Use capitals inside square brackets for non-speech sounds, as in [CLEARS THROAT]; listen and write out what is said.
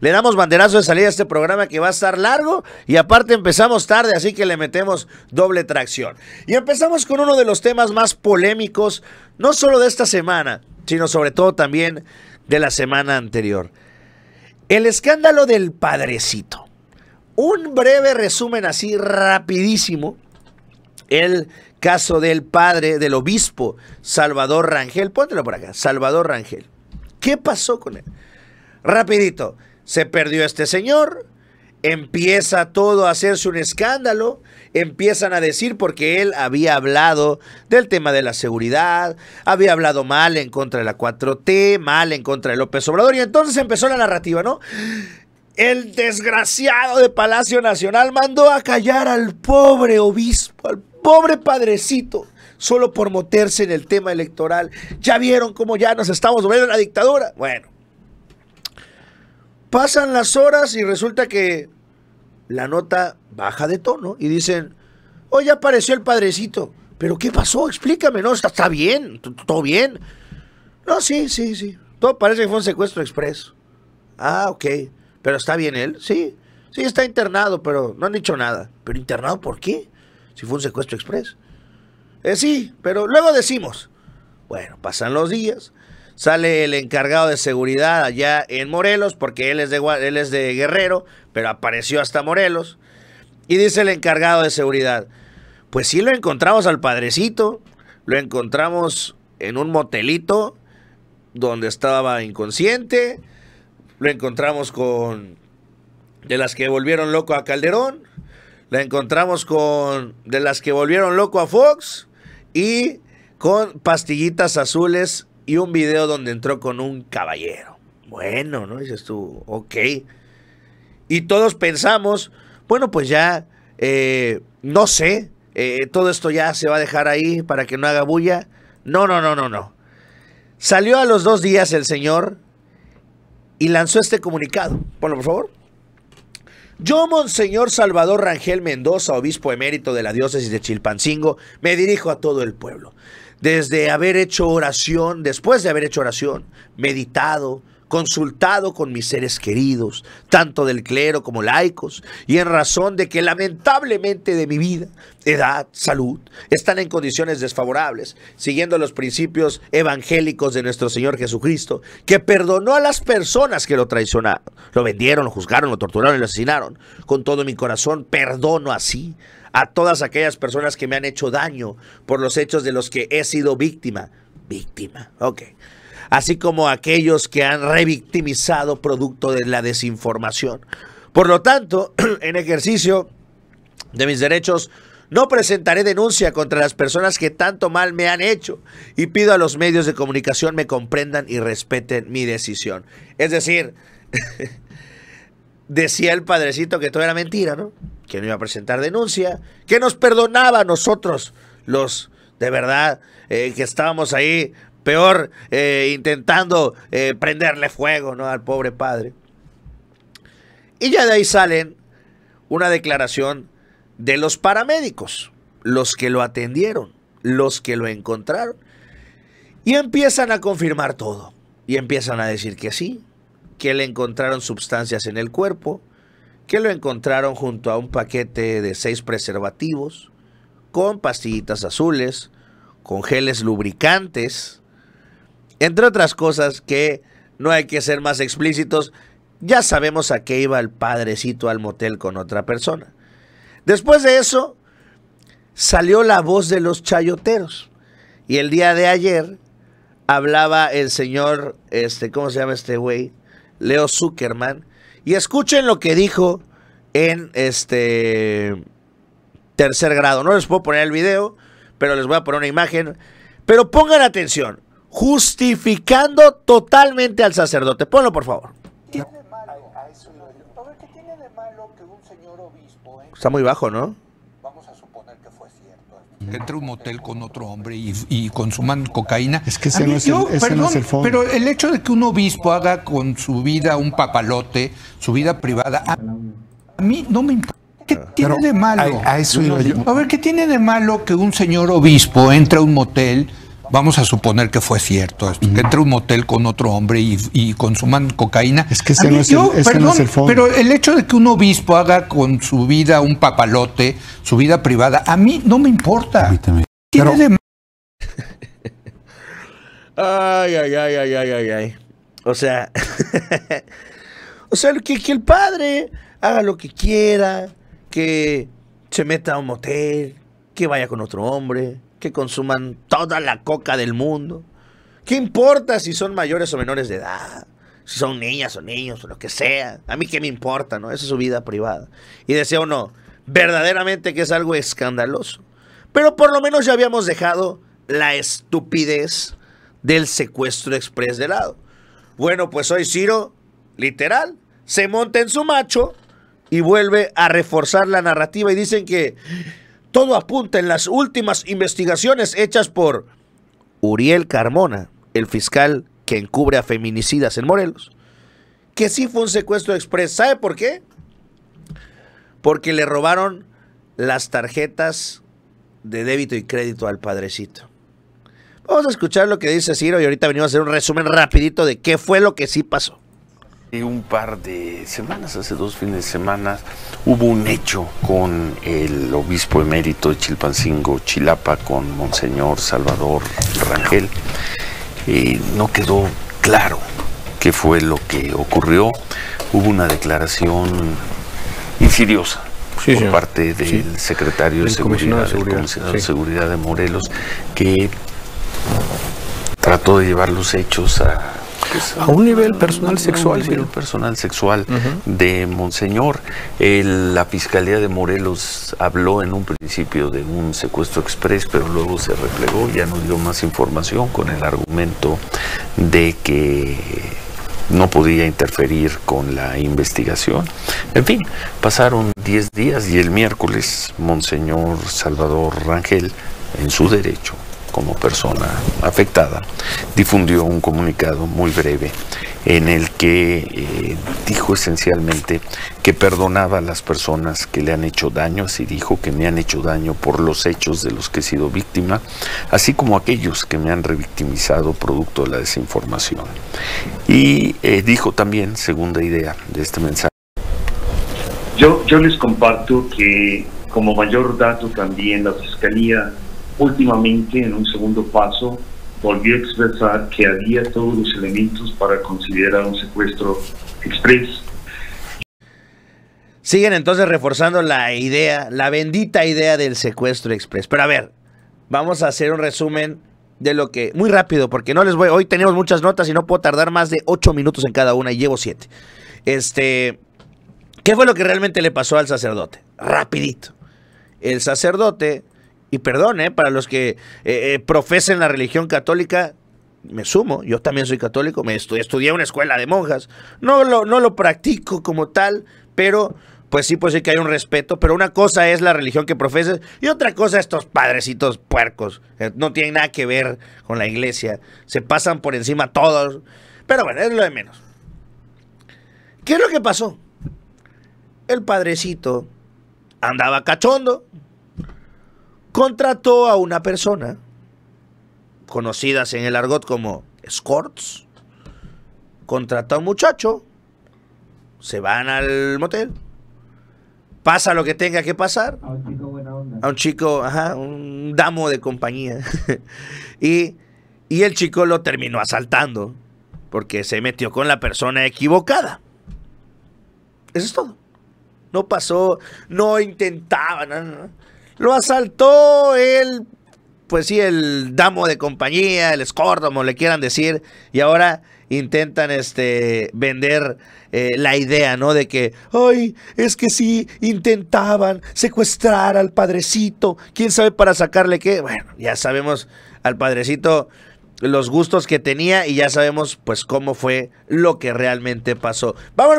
le damos banderazo de salida a este programa que va a estar largo y aparte empezamos tarde, así que le metemos doble tracción. Y empezamos con uno de los temas más polémicos, no solo de esta semana, sino sobre todo también de la semana anterior. El escándalo del padrecito. Un breve resumen así rapidísimo. El caso del padre, del obispo Salvador Rangel. Póntelo por acá, Salvador Rangel. ¿Qué pasó con él? Rapidito se perdió este señor, empieza todo a hacerse un escándalo, empiezan a decir porque él había hablado del tema de la seguridad, había hablado mal en contra de la 4T, mal en contra de López Obrador, y entonces empezó la narrativa, ¿no? El desgraciado de Palacio Nacional mandó a callar al pobre obispo, al pobre padrecito, solo por meterse en el tema electoral. Ya vieron cómo ya nos estamos volviendo a la dictadura. Bueno, Pasan las horas y resulta que la nota baja de tono y dicen, hoy oh, apareció el padrecito. ¿Pero qué pasó? Explícame, ¿no? Está, bien, todo bien. No, sí, sí, sí. Todo parece que fue un secuestro expreso. Ah, ok. ¿Pero está bien él? Sí. Sí, está internado, pero no han dicho nada. ¿Pero internado por qué? Si fue un secuestro expreso. Eh, sí, pero luego decimos. Bueno, pasan los días sale el encargado de seguridad allá en Morelos, porque él es de, él es de Guerrero, pero apareció hasta Morelos. Y dice el encargado de seguridad, pues sí lo encontramos al padrecito, lo encontramos en un motelito donde estaba inconsciente, lo encontramos con de las que volvieron loco a Calderón, la encontramos con de las que volvieron loco a Fox y con pastillitas azules y un video donde entró con un caballero. Bueno, ¿no? Dices tú, ok. Y todos pensamos, bueno, pues ya, eh, no sé, eh, todo esto ya se va a dejar ahí para que no haga bulla. No, no, no, no, no. Salió a los dos días el señor y lanzó este comunicado. Ponlo, por favor. Yo, Monseñor Salvador Rangel Mendoza, obispo emérito de la diócesis de Chilpancingo, me dirijo a todo el pueblo. Desde haber hecho oración, después de haber hecho oración, meditado, consultado con mis seres queridos, tanto del clero como laicos, y en razón de que lamentablemente de mi vida, edad, salud, están en condiciones desfavorables, siguiendo los principios evangélicos de nuestro Señor Jesucristo, que perdonó a las personas que lo traicionaron, lo vendieron, lo juzgaron, lo torturaron y lo asesinaron. Con todo mi corazón perdono así a todas aquellas personas que me han hecho daño por los hechos de los que he sido víctima. Víctima, ok así como aquellos que han revictimizado producto de la desinformación. Por lo tanto, [CLEARS THROAT] en ejercicio de mis derechos, no presentaré denuncia contra las personas que tanto mal me han hecho y pido a los medios de comunicación me comprendan y respeten mi decisión. Es decir, [LAUGHS] decía el padrecito que todo era mentira, ¿no? Que no iba a presentar denuncia, que nos perdonaba a nosotros los de verdad eh, que estábamos ahí peor eh, intentando eh, prenderle fuego ¿no? al pobre padre. Y ya de ahí salen una declaración de los paramédicos, los que lo atendieron, los que lo encontraron, y empiezan a confirmar todo, y empiezan a decir que sí, que le encontraron sustancias en el cuerpo, que lo encontraron junto a un paquete de seis preservativos, con pastillitas azules, con geles lubricantes, entre otras cosas que no hay que ser más explícitos, ya sabemos a qué iba el padrecito al motel con otra persona. Después de eso, salió la voz de los chayoteros. Y el día de ayer hablaba el señor, este, ¿cómo se llama este güey? Leo Zuckerman. Y escuchen lo que dijo en este tercer grado. No les puedo poner el video, pero les voy a poner una imagen. Pero pongan atención justificando totalmente al sacerdote. Ponlo, por favor. ¿qué tiene de malo que un señor obispo... Eh? Está muy bajo, ¿no? Vamos a suponer que fue cierto. Entre un motel con otro hombre y, consuman cocaína. Es que se no, es el, Pero el hecho de que un obispo haga con su vida un papalote, su vida privada, a, mí no me importa. ¿Qué ah. tiene de malo? A, eso a ver, ¿qué tiene de malo que un señor obispo entre a un motel, vamos a suponer que fue cierto que entre un motel con otro hombre y, consuman cocaína. Es que ese, no, es Pero el hecho de que un obispo haga con su vida un papalote, su vida privada, a mí no me importa. A mí también. De... [LAUGHS] ay, ay, ay, ay, ay, ay, O sea, [LAUGHS] o sea, que el padre haga lo que quiera, que se meta a un motel, que vaya con otro hombre, que consuman toda la coca del mundo. ¿Qué importa si son mayores o menores de edad? Si son niñas o niños o lo que sea. A mí qué me importa, ¿no? Esa es su vida privada. Y decía uno, verdaderamente que es algo escandaloso. Pero por lo menos ya habíamos dejado la estupidez del secuestro express de lado. Bueno, pues hoy Ciro, literal, se monta en su macho y vuelve a reforzar la narrativa y dicen que todo apunta en las últimas investigaciones hechas por Uriel Carmona, el fiscal que encubre a feminicidas en Morelos, que sí fue un secuestro express. ¿Sabe por qué? Porque le robaron las tarjetas de débito y crédito al padrecito. Vamos a escuchar lo que dice Ciro y ahorita venimos a hacer un resumen rapidito de qué fue lo que sí pasó un par de semanas, hace dos fines de semana, hubo un hecho con el obispo emérito de Chilpancingo, Chilapa, con Monseñor Salvador Rangel. y eh, no quedó claro qué fue lo que ocurrió. Hubo una declaración insidiosa por parte del secretario de Seguridad, de Seguridad de Morelos, que trató de llevar los hechos a a un nivel personal sexual. A un nivel personal sexual de Monseñor. la Fiscalía de Morelos habló en un principio de un secuestro express, pero luego se replegó, ya no dio más información con el argumento de que no podía interferir con la investigación. En fin, pasaron 10 días y el miércoles Monseñor Salvador Rangel, en su derecho, como persona afectada, difundió un comunicado muy breve en el que eh, dijo esencialmente que perdonaba a las personas que le han hecho daño, así dijo que me han hecho daño por los hechos de los que he sido víctima, así como aquellos que me han revictimizado producto de la desinformación. Y eh, dijo también, segunda idea de este mensaje. Yo, yo les comparto que como mayor dato también la Fiscalía Últimamente, en un segundo paso, volvió a expresar que había todos los elementos para considerar un secuestro express. Siguen entonces reforzando la idea, la bendita idea del secuestro express. Pero a ver, vamos a hacer un resumen de lo que, muy rápido, porque no les voy, hoy tenemos muchas notas y no puedo tardar más de ocho minutos en cada una y llevo siete. Este, ¿qué fue lo que realmente le pasó al sacerdote? Rapidito. El sacerdote y perdón, ¿eh? para los que eh, eh, profesen la religión católica, me sumo, yo también soy católico, me estudié, en una escuela de monjas, no lo, no lo practico como tal, pero pues sí, pues sí que hay un respeto, pero una cosa es la religión que profeses y otra cosa estos padrecitos puercos, no tienen nada que ver con la iglesia, se pasan por encima todos, pero bueno, es lo de menos. ¿Qué es lo que pasó? El padrecito andaba cachondo, contrató a una persona, conocidas en el argot como escorts, contrató a un muchacho, se van al motel, pasa lo que tenga que pasar. A un chico A un ajá, un damo de compañía. [LAUGHS] y, el chico lo terminó asaltando porque se metió con la persona equivocada. Eso es todo. No pasó, no intentaba, no. Lo asaltó el, pues sí, el damo de compañía, el escordo, le quieran decir, y ahora intentan este vender eh, la idea, ¿no? De que, ay, es que sí, intentaban secuestrar al padrecito, quién sabe para sacarle qué. Bueno, ya sabemos al padrecito los gustos que tenía y ya sabemos pues cómo fue lo que realmente pasó. Vamos.